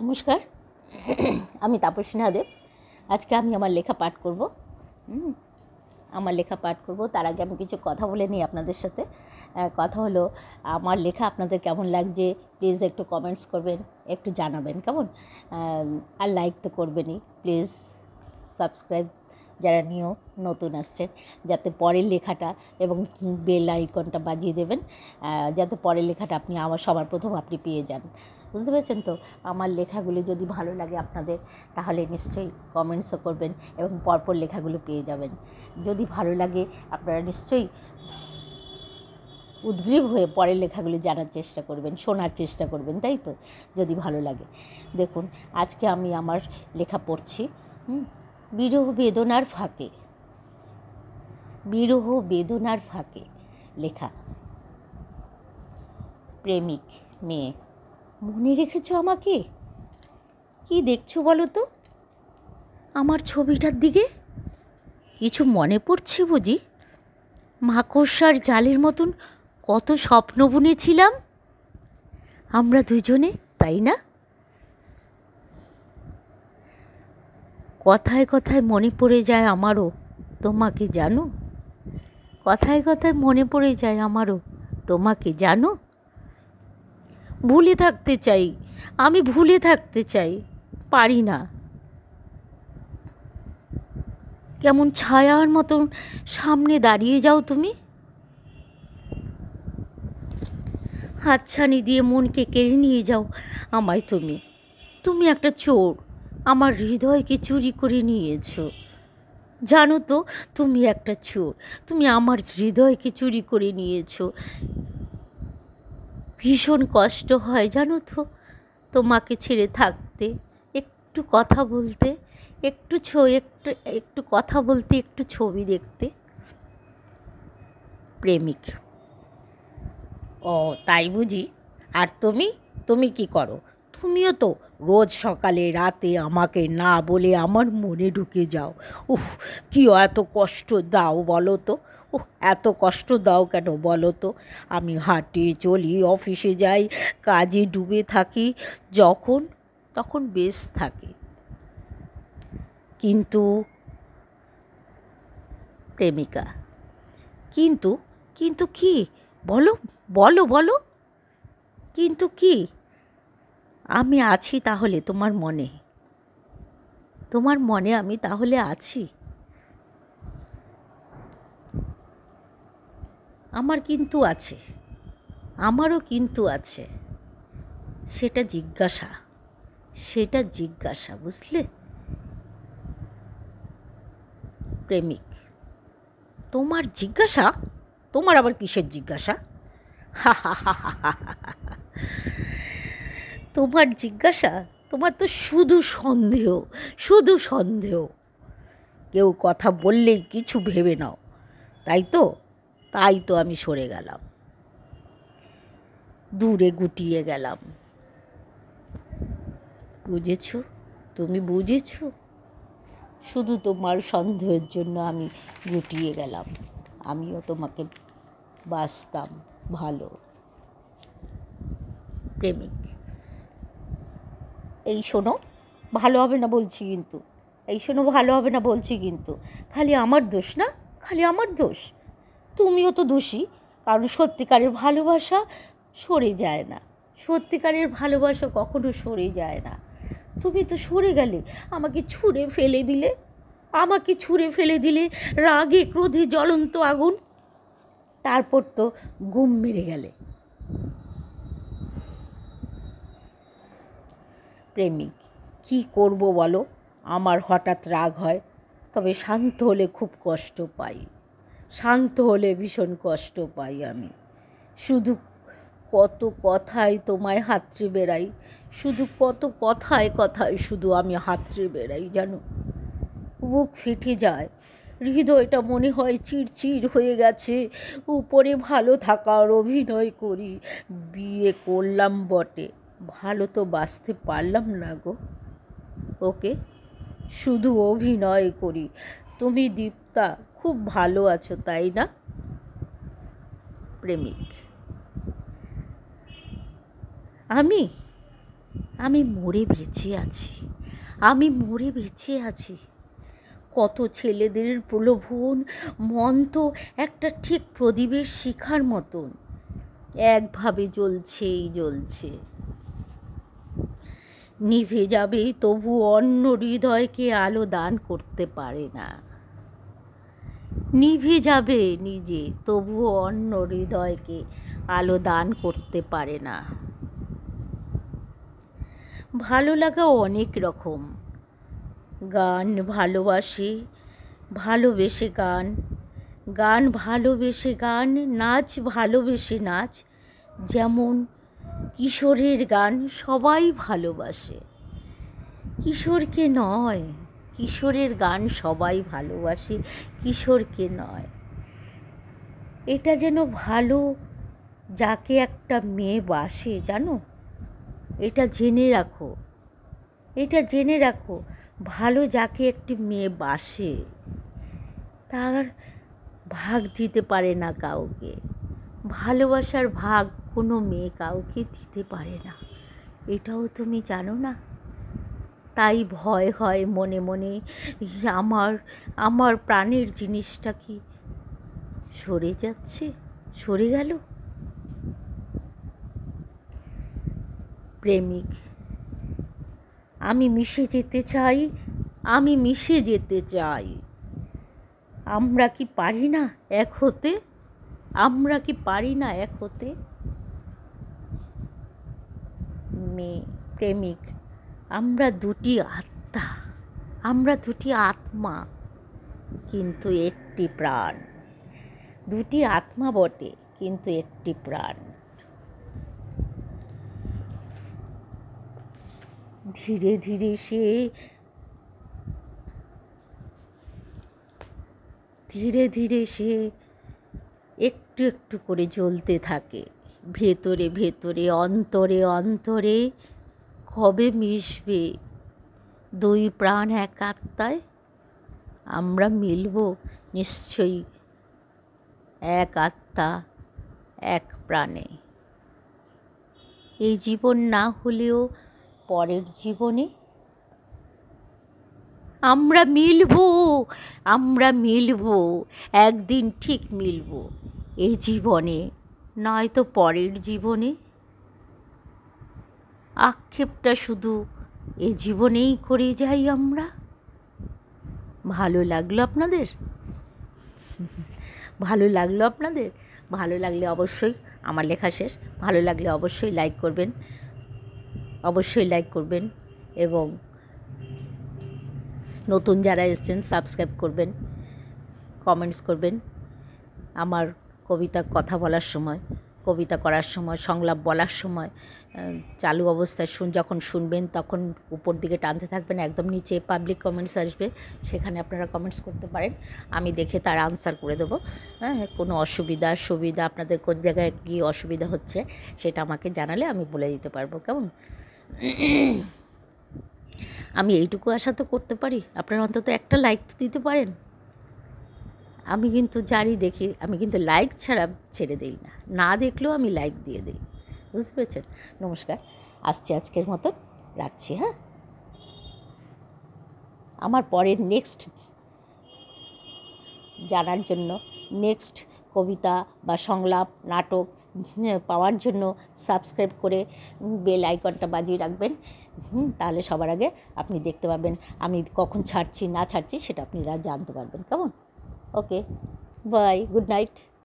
নমস্কার আমি তাপস সিনহাদেব আজকে আমি আমার লেখা পাঠ করব আমার লেখা পাঠ করব তার আগে আমি কিছু কথা বলে নিই আপনাদের সাথে কথা হলো আমার লেখা আপনাদের কেমন লাগছে প্লিজ একটু কমেন্টস করবেন একটু জানাবেন কেমন আর লাইক তো করবেনই প্লিজ সাবস্ক্রাইব যারা নিয়েও নতুন আসছেন যাতে পরের লেখাটা এবং বেল আইকনটা বাজিয়ে দেবেন যাতে পরের লেখাটা আপনি আমার সবার প্রথম আপনি পেয়ে যান বুঝতে পেরেছেন তো আমার লেখাগুলি যদি ভালো লাগে আপনাদের তাহলে নিশ্চয়ই কমেন্টসও করবেন এবং পরপর লেখাগুলো পেয়ে যাবেন যদি ভালো লাগে আপনারা নিশ্চয়ই উদ্গ্রীব হয়ে পরের লেখাগুলি জানার চেষ্টা করবেন শোনার চেষ্টা করবেন তাই তো যদি ভালো লাগে দেখুন আজকে আমি আমার লেখা পড়ছি বিরহ বেদনার ফাঁকে বিরহ বেদনার ফাঁকে লেখা প্রেমিক মেয়ে মনে রেখেছ আমাকে কি দেখছো বলো তো আমার ছবিটার দিকে কিছু মনে পড়ছে বুঝি মাকড়সার জালের মতন কত স্বপ্ন বুনেছিলাম আমরা দুজনে তাই না কথায় কথায় মনে পড়ে যায় আমারও তোমাকে জানো কথায় কথায় মনে পড়ে যায় আমারও তোমাকে জানো ভুলে থাকতে চাই আমি ভুলে থাকতে চাই পারি না কেমন ছায়ার মতন সামনে দাঁড়িয়ে যাও তুমি হাতছানি দিয়ে মনকে কেড়ে নিয়ে যাও আমায় তুমি তুমি একটা চোর আমার হৃদয়কে চুরি করে নিয়েছো জানো তো তুমি একটা চোর তুমি আমার হৃদয়কে চুরি করে নিয়েছো ভীষণ কষ্ট হয় জানো তো তোমাকে ছেড়ে থাকতে একটু কথা বলতে একটু ছো একটু একটু কথা বলতে একটু ছবি দেখতে প্রেমিক ও তাই বুঝি আর তুমি তুমি কি করো তুমিও তো রোজ সকালে রাতে আমাকে না বলে আমার মনে ঢুকে যাও উফ কি এত কষ্ট দাও বলো তো ও এত কষ্ট দাও কেন বলো তো আমি হাঁটে চলি অফিসে যাই কাজে ডুবে থাকি যখন তখন বেশ থাকে কিন্তু প্রেমিকা কিন্তু কিন্তু কি বলো বলো বলো কিন্তু কি আমি আছি তাহলে তোমার মনে তোমার মনে আমি তাহলে আছি আমার কিন্তু আছে আমারও কিন্তু আছে সেটা জিজ্ঞাসা সেটা জিজ্ঞাসা বুঝলে প্রেমিক তোমার জিজ্ঞাসা তোমার আবার কিসের জিজ্ঞাসা তোমার জিজ্ঞাসা তোমার তো শুধু সন্দেহ শুধু সন্দেহ কেউ কথা বললেই কিছু ভেবে নাও তাই তো তাই তো আমি সরে গেলাম দূরে গুটিয়ে গেলাম বুঝেছ তুমি বুঝেছ শুধু তোমার সন্দেহের জন্য আমি গুটিয়ে গেলাম আমিও তোমাকে বাঁচতাম ভালো প্রেমিক এই শোনো ভালো হবে না বলছি কিন্তু এই শোনো ভালো হবে না বলছি কিন্তু খালি আমার দোষ না খালি আমার দোষ তুমিও তো দোষী কারণ সত্যিকারের ভালোবাসা সরে যায় না সত্যিকারের ভালোবাসা কখনো সরে যায় না তুমি তো সরে গেলে আমাকে ছুঁড়ে ফেলে দিলে আমাকে ছুঁড়ে ফেলে দিলে রাগে ক্রোধে জ্বলন্ত আগুন তারপর তো গুম মেরে গেলে প্রেমিক কি করব বলো আমার হঠাৎ রাগ হয় তবে শান্ত হলে খুব কষ্ট পাই শান্ত হলে ভীষণ কষ্ট পাই আমি শুধু কত কথায় তোমায় হাতড়ে বেড়াই শুধু কত কথায় কথায় শুধু আমি হাতড়ে বেড়াই জানো বুক ফেটে যায় হৃদয়টা মনে হয় চিড়চিড় হয়ে গেছে উপরে ভালো থাকার অভিনয় করি বিয়ে করলাম বটে ভালো তো বাঁচতে পারলাম না গো ওকে শুধু অভিনয় করি তুমি দীপ্তা খুব ভালো আছো তাই না প্রেমিক আমি আমি মরে বেঁচে আছি আমি মরে বেঁচে আছি কত ছেলেদের প্রলোভন মন তো একটা ঠিক প্রদীপের শিখার মতন একভাবে জ্বলছেই জ্বলছে নিভে যাবে তবু অন্য হৃদয়কে আলো দান করতে পারে না নিভে যাবে নিজে তবু অন্য হৃদয়কে আলো দান করতে পারে না ভালো লাগা অনেক রকম গান ভালোবাসি ভালোবেসে গান গান ভালোবেসে গান নাচ ভালোবেসে নাচ যেমন কিশোরের গান সবাই ভালোবাসে কিশোরকে নয় কিশোরের গান সবাই ভালোবাসে কিশোরকে নয় এটা যেন ভালো যাকে একটা মেয়ে বাসে জানো এটা জেনে রাখো এটা জেনে রাখো ভালো যাকে একটি মেয়ে বাসে তার ভাগ দিতে পারে না কাউকে ভালোবাসার ভাগ কোনো মেয়ে কাউকে দিতে পারে না এটাও তুমি জানো না তাই ভয় হয় মনে মনে আমার আমার প্রাণের জিনিসটা কি সরে যাচ্ছে সরে গেল প্রেমিক আমি মিশে যেতে চাই আমি মিশে যেতে চাই আমরা কি পারি না এক হতে আমরা কি পারি না এক হতে মেয়ে প্রেমিক আমরা দুটি আত্মা আমরা দুটি আত্মা কিন্তু একটি প্রাণ দুটি আত্মা বটে কিন্তু একটি প্রাণ ধীরে ধীরে সে ধীরে ধীরে সে একটু একটু করে জ্বলতে থাকে ভেতরে ভেতরে অন্তরে অন্তরে কবে মিশবে দুই প্রাণ এক আত্মায় আমরা মিলব নিশ্চয়ই এক আত্মা এক প্রাণে এই জীবন না হলেও পরের জীবনে আমরা মিলব আমরা মিলব একদিন ঠিক মিলব এই জীবনে নয়তো পরের জীবনে আক্ষেপটা শুধু এ জীবনেই করে যাই আমরা ভালো লাগলো আপনাদের ভালো লাগলো আপনাদের ভালো লাগলে অবশ্যই আমার লেখা শেষ ভালো লাগলে অবশ্যই লাইক করবেন অবশ্যই লাইক করবেন এবং নতুন যারা এসছেন সাবস্ক্রাইব করবেন কমেন্টস করবেন আমার কবিতা কথা বলার সময় কবিতা করার সময় সংলাপ বলার সময় চালু অবস্থায় শুন যখন শুনবেন তখন উপর দিকে টানতে থাকবেন একদম নিচে পাবলিক কমেন্টস আসবে সেখানে আপনারা কমেন্টস করতে পারেন আমি দেখে তার আনসার করে দেবো হ্যাঁ কোনো অসুবিধা সুবিধা আপনাদের কোন জায়গায় কী অসুবিধা হচ্ছে সেটা আমাকে জানালে আমি বলে দিতে পারবো কেমন আমি এইটুকু আশা তো করতে পারি আপনারা অন্তত একটা লাইক তো দিতে পারেন আমি কিন্তু জানি দেখি আমি কিন্তু লাইক ছাড়া ছেড়ে দিই না না দেখলেও আমি লাইক দিয়ে দিই বুঝতে পেরেছেন নমস্কার আসছি আজকের মতো রাখছি হ্যাঁ আমার পরের নেক্সট জানার জন্য নেক্সট কবিতা বা সংলাপ নাটক পাওয়ার জন্য সাবস্ক্রাইব করে বেল আইকনটা বাজিয়ে রাখবেন তাহলে সবার আগে আপনি দেখতে পাবেন আমি কখন ছাড়ছি না ছাড়ছি সেটা আপনারা জানতে পারবেন কেমন okay bye good night